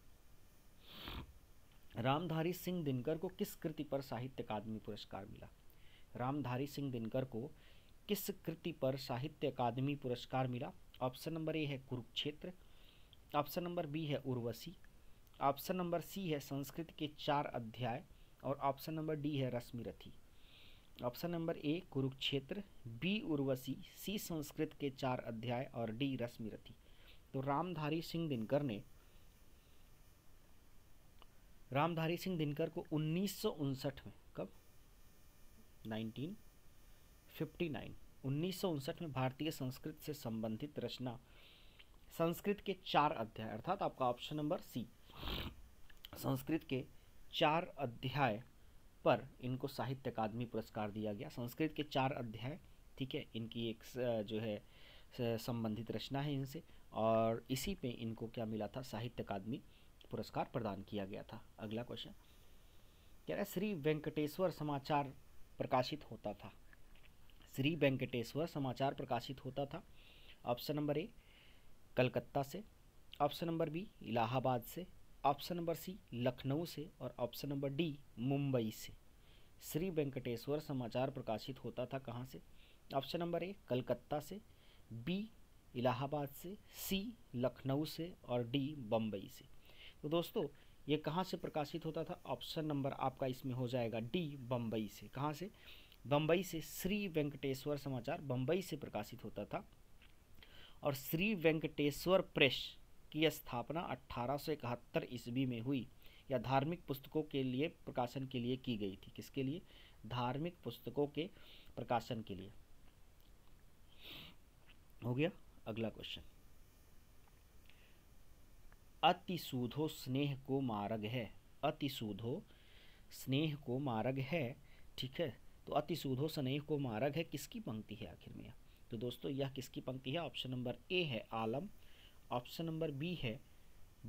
रामधारी सिंह दिनकर को किस कृति पर साहित्य अकादमी पुरस्कार मिला रामधारी सिंह दिनकर को किस कृति पर साहित्य अकादमी पुरस्कार मिला ऑप्शन नंबर ए है कुरुक्षेत्र ऑप्शन नंबर बी है उर्वशी ऑप्शन नंबर सी है संस्कृत के चार अध्याय और ऑप्शन नंबर डी है Rashmirathi option number A Kurukshetra B Urvashi C Sanskriti ke Char अध्याय और डी रश्मि रथी तो रामधारी सिंह दिनकर ने रामधारी सिंह दिनकर को उन्नीस में कब 1959 उन्नीस में भारतीय संस्कृत से संबंधित रचना संस्कृत के चार अध्याय अर्थात आपका ऑप्शन नंबर सी संस्कृत के चार अध्याय पर इनको साहित्य अकादमी पुरस्कार दिया गया संस्कृत के चार अध्याय ठीक है इनकी एक जो है संबंधित रचना है इनसे और इसी पे इनको क्या मिला था साहित्य अकादमी पुरस्कार प्रदान किया गया था अगला क्वेश्चन कह रहा है श्री वेंकटेश्वर समाचार प्रकाशित होता था श्री वेंकटेश्वर समाचार प्रकाशित होता था ऑप्शन नंबर ए कलकत्ता से ऑप्शन नंबर बी इलाहाबाद से ऑप्शन नंबर सी लखनऊ से और ऑप्शन नंबर डी मुंबई से श्री वेंकटेश्वर समाचार प्रकाशित होता था कहाँ से ऑप्शन नंबर ए कलकत्ता से बी इलाहाबाद से सी लखनऊ से और डी बम्बई से तो दोस्तों ये कहाँ से प्रकाशित होता था ऑप्शन नंबर आपका इसमें हो जाएगा डी बम्बई से कहाँ से बम्बई से श्री वेंकटेश्वर समाचार बम्बई से प्रकाशित होता था और श्री वेंकटेश्वर प्रेस की स्थापना अठारह ईस्वी में हुई या धार्मिक पुस्तकों के लिए प्रकाशन के लिए की गई थी किसके लिए धार्मिक पुस्तकों के प्रकाशन के लिए हो गया अगला क्वेश्चन अतिसूधो स्नेह को मार्ग है अतिसूधो स्नेह को मार्ग है ठीक है तो अतिसूधो स्नेह को मार्ग है किसकी पंक्ति है आखिर में तो दोस्तों यह किसकी पंक्ति है ऑप्शन नंबर ए है आलम ऑप्शन नंबर बी है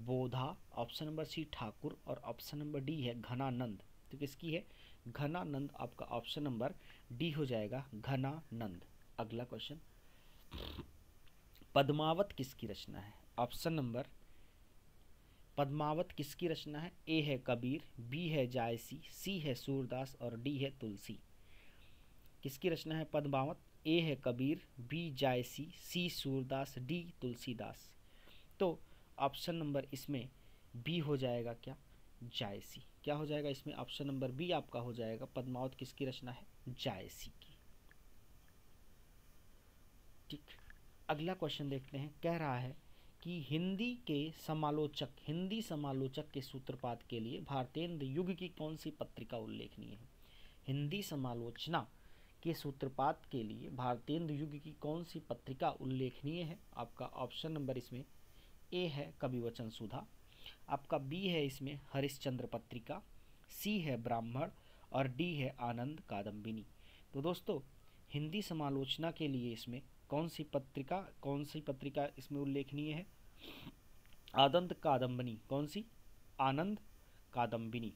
Bodha option number C Thakur और ऑप्शन नंबर डी है घनानंद तो किसकी है घनानंद आपका ऑप्शन नंबर डी हो जाएगा घनानंद अगला क्वेश्चन पद्मावत किसकी रचना है ऑप्शन नंबर पद्मावत किसकी रचना है ए है कबीर बी है जायसी सी है सूरदास और डी है तुलसी किसकी रचना है पद्मावत ए है Kabir B Jayasi C Surdas D Tulsidas तो ऑप्शन नंबर इसमें बी हो जाएगा क्या जायसी क्या हो जाएगा इसमें ऑप्शन नंबर बी आपका हो जाएगा पद्मावत किसकी रचना है जायसी की ठीक अगला क्वेश्चन देखते हैं कह रहा है कि हिंदी के समालोचक हिंदी समालोचक के सूत्रपात के लिए भारतेंद्र युग की कौन सी पत्रिका उल्लेखनीय है हिंदी समालोचना के सूत्रपात के लिए भारतेंद्र युग की कौन सी पत्रिका उल्लेखनीय है आपका ऑप्शन नंबर इसमें ए है कवि वचन सुधा आपका बी है इसमें हरिश्चंद्र पत्रिका सी है ब्राह्मण और डी है आनंद कादम्बिनी तो दोस्तों हिंदी समालोचना के लिए इसमें कौन सी पत्रिका कौन सी पत्रिका इसमें उल्लेखनीय है आनंद कादम्बिनी कौन सी आनंद कादम्बिनी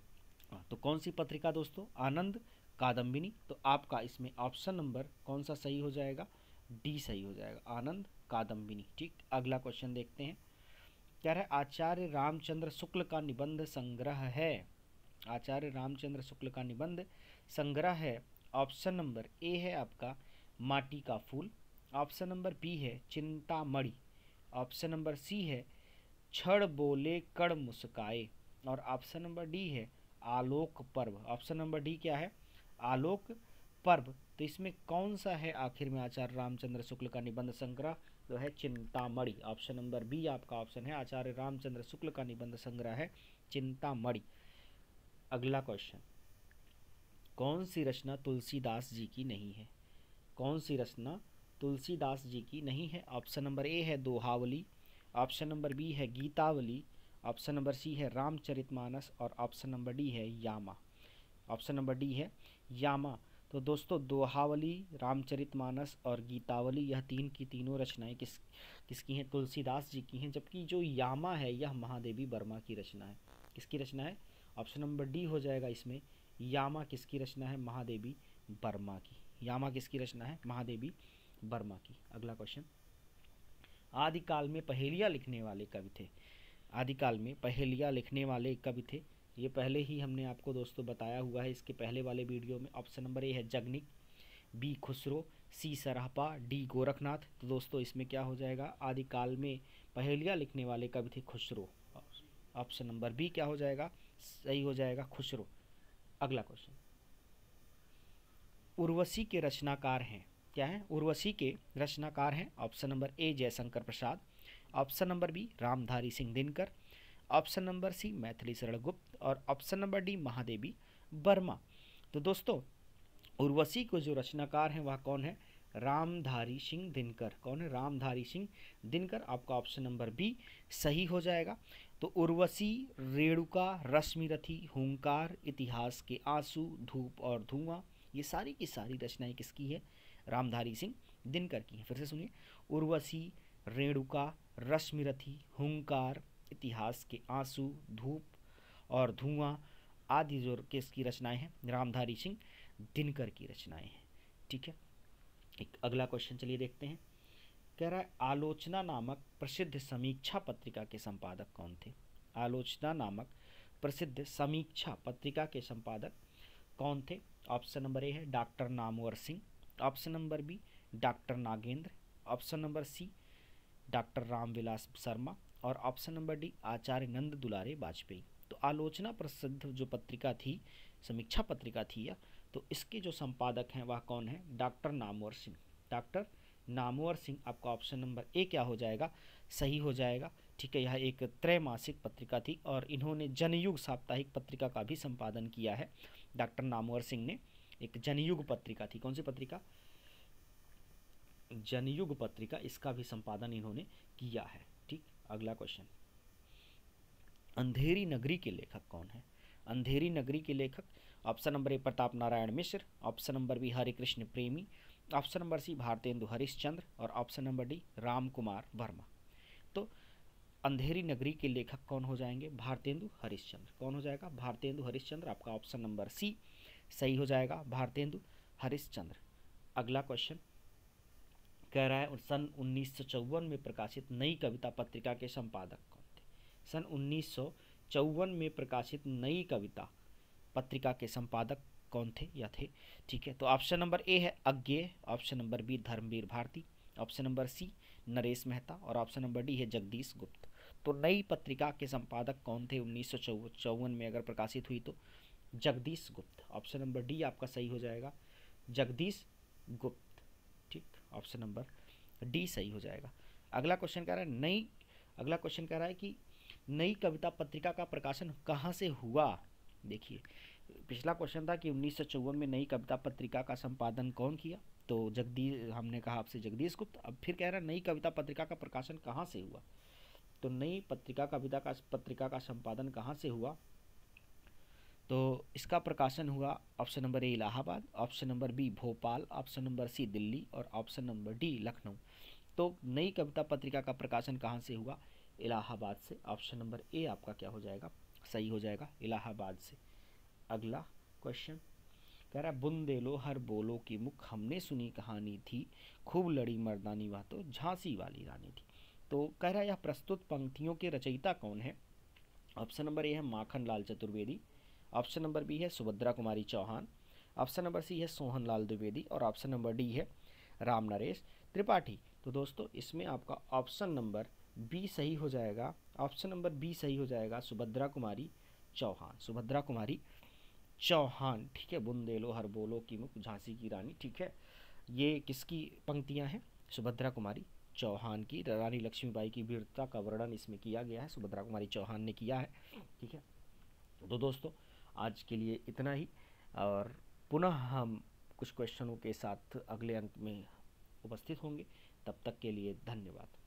हाँ, तो कौन सी पत्रिका दोस्तों आनंद कादम्बिनी तो आपका इसमें ऑप्शन नंबर कौन सा सही हो जाएगा डी सही हो जाएगा आनंद कादम्बिनी ठीक अगला क्वेश्चन देखते हैं क्या है आचार्य रामचंद्र शुक्ल का निबंध संग्रह है आचार्य रामचंद्र शुक्ल का निबंध संग्रह है ऑप्शन नंबर ए है आपका माटी का फूल ऑप्शन नंबर बी है चिंतामणि ऑप्शन नंबर सी है छड़ बोले कड़ मुस्काए और ऑप्शन नंबर डी है आलोक पर्व ऑप्शन नंबर डी क्या है आलोक पर्व तो इसमें कौन सा है आखिर में आचार्य रामचंद्र शुक्ल का निबंध संग्रह तो है चिंतामणि ऑप्शन नंबर बी आपका ऑप्शन है आचार्य रामचंद्र शुक्ल का निबंध संग्रह है चिंतामणि अगला क्वेश्चन कौन सी रचना तुलसीदास जी की नहीं है कौन सी रचना तुलसीदास जी की नहीं है ऑप्शन नंबर ए है दोहावली ऑप्शन नंबर बी है गीतावली ऑप्शन नंबर सी है रामचरितमानस और ऑप्शन नंबर डी है यामा ऑप्शन नंबर डी है यामा तो दोस्तों दोहावली रामचरितमानस और गीतावली यह तीन की तीनों रचनाएं किस किसकी हैं तुलसीदास जी की हैं जबकि जो यामा है यह महादेवी वर्मा की रचना है किसकी रचना है ऑप्शन नंबर डी हो जाएगा इसमें यामा किसकी रचना है महादेवी वर्मा की यामा किसकी रचना है महादेवी वर्मा की अगला क्वेश्चन आदिकाल में पहेलियाँ लिखने वाले कवि थे आदिकाल में पहेलियाँ लिखने वाले कवि थे ये पहले ही हमने आपको दोस्तों बताया हुआ है इसके पहले वाले वीडियो में ऑप्शन नंबर ए है Jagnik B Khusro C Sarahpa D Gorakhnath तो दोस्तों इसमें क्या हो जाएगा आदिकाल में पहेलियाँ लिखने वाले कवि थे खुसरो ऑप्शन नंबर बी क्या हो जाएगा सही हो जाएगा खुसरो अगला क्वेश्चन उर्वशी के रचनाकार हैं क्या हैं उर्वशी के रचनाकार हैं option number A Jaishankar Prasad option number B Ramdhari Singh Dinkar option number C Maithili Sharan Gupt और option number D Mahadevi Verma तो दोस्तों उर्वशी को जो रचनाकार हैं वह कौन है रामधारी सिंह दिनकर कौन है रामधारी सिंह दिनकर आपका ऑप्शन नंबर बी सही हो जाएगा तो उर्वशी रेणुका रश्मिरथी हूंकार इतिहास के आंसू धूप और धुआं ये सारी की सारी रचनाएं किसकी है रामधारी सिंह दिनकर की हैं फिर से सुनिए उर्वशी रेणुका रश्मिरथी हूंकार इतिहास के आंसू धूप और धुआं आदि जो किसकी रचनाएं हैं रामधारी सिंह दिनकर की रचनाएं हैं ठीक है एक अगला क्वेश्चन चलिए देखते हैं कह रहा है आलोचना नामक प्रसिद्ध समीक्षा पत्रिका के संपादक कौन थे आलोचना नामक प्रसिद्ध समीक्षा पत्रिका के संपादक कौन थे ऑप्शन नंबर ए है doctor Namvar Singh option number B doctor Nagendra option number C doctor Ramvilas Sharma और option number D Acharya Nand Dulare Vajpeyi तो आलोचना प्रसिद्ध जो पत्रिका थी समीक्षा पत्रिका थी या तो इसके जो संपादक हैं वह कौन है डॉक्टर नामवर सिंह डॉक्टर नामवर सिंह आपका ऑप्शन नंबर ए क्या हो जाएगा सही हो जाएगा ठीक है यह एक त्रैमासिक पत्रिका थी और इन्होंने जनयुग साप्ताहिक पत्रिका का भी संपादन किया है डॉक्टर नामवर सिंह ने एक जनयुग पत्रिका थी कौन सी पत्रिका जनयुग पत्रिका इसका भी संपादन इन्होंने किया है अगला क्वेश्चन अंधेरी नगरी के लेखक कौन है अंधेरी नगरी के लेखक option number A Pratap Narayan Mishra option number B Hari Krishna Premi option number C Bharatendu Harishchandra और option number D Ram Kumar Verma तो अंधेरी नगरी के लेखक कौन हो जाएंगे भारतेंदु हरिश्चंद्र कौन हो जाएगा भारतेंदु हरिश्चंद्र आपका ऑप्शन नंबर सी सही हो जाएगा भारतेंदु हरिश्चंद्र अगला क्वेश्चन कह रहा है सन उन्नीस में प्रकाशित नई कविता पत्रिका के संपादक कौन थे सन उन्नीस में प्रकाशित नई कविता पत्रिका के संपादक कौन थे या थे ठीक है तो ऑप्शन नंबर ए है Agyeya option number B Dharamvir Bharati option number C Naresh Mehta और ऑप्शन नंबर डी है जगदीश गुप्त तो नई पत्रिका के संपादक कौन थे उन्नीस में अगर प्रकाशित हुई तो जगदीश गुप्त ऑप्शन नंबर डी आपका सही हो जाएगा जगदीश गुप्त ऑप्शन नंबर डी सही हो जाएगा अगला क्वेश्चन कह रहा है नई अगला क्वेश्चन कह रहा है कि नई कविता पत्रिका का प्रकाशन कहाँ से हुआ देखिए पिछला क्वेश्चन था कि उन्नीस में नई कविता पत्रिका का संपादन कौन किया तो जगदीश हमने कहा आपसे जगदीश गुप्त अब फिर कह रहा है नई कविता पत्रिका का प्रकाशन कहाँ से हुआ तो नई पत्रिका कविता का पत्रिका का संपादन कहाँ से हुआ तो इसका प्रकाशन हुआ option number A Allahabad option number B Bhopal option number C Delhi और ऑप्शन नंबर डी लखनऊ तो नई कविता पत्रिका का प्रकाशन कहाँ से हुआ इलाहाबाद से ऑप्शन नंबर ए आपका क्या हो जाएगा सही हो जाएगा इलाहाबाद से अगला क्वेश्चन कह रहा बुंदे लो हर बोलो की मुख हमने सुनी कहानी थी खूब लड़ी मर्दानी वह तो झांसी वाली रानी थी तो कह रहा यह प्रस्तुत पंक्तियों के रचयिता कौन है ऑप्शन नंबर ए है Makhan Lal Chaturvedi option number B है Subhadra Kumari Chauhan option number C है सोहन लाल द्विवेदी और ऑप्शन नंबर डी है राम नरेश त्रिपाठी तो दोस्तों इसमें आपका ऑप्शन नंबर बी सही हो जाएगा ऑप्शन नंबर बी सही हो जाएगा सुभद्रा कुमारी चौहान सुभद्रा कुमारी चौहान ठीक है बुंदेलो हर बोलो की मुख झांसी की रानी ठीक है ये किसकी पंक्तियाँ हैं सुभद्रा कुमारी चौहान की रानी लक्ष्मीबाई की वीरता का वर्णन इसमें किया गया है सुभद्रा कुमारी चौहान ने किया है ठीक है तो दोस्तों आज के लिए इतना ही और पुनः हम कुछ क्वेश्चनों के साथ अगले अंक में उपस्थित होंगे तब तक के लिए धन्यवाद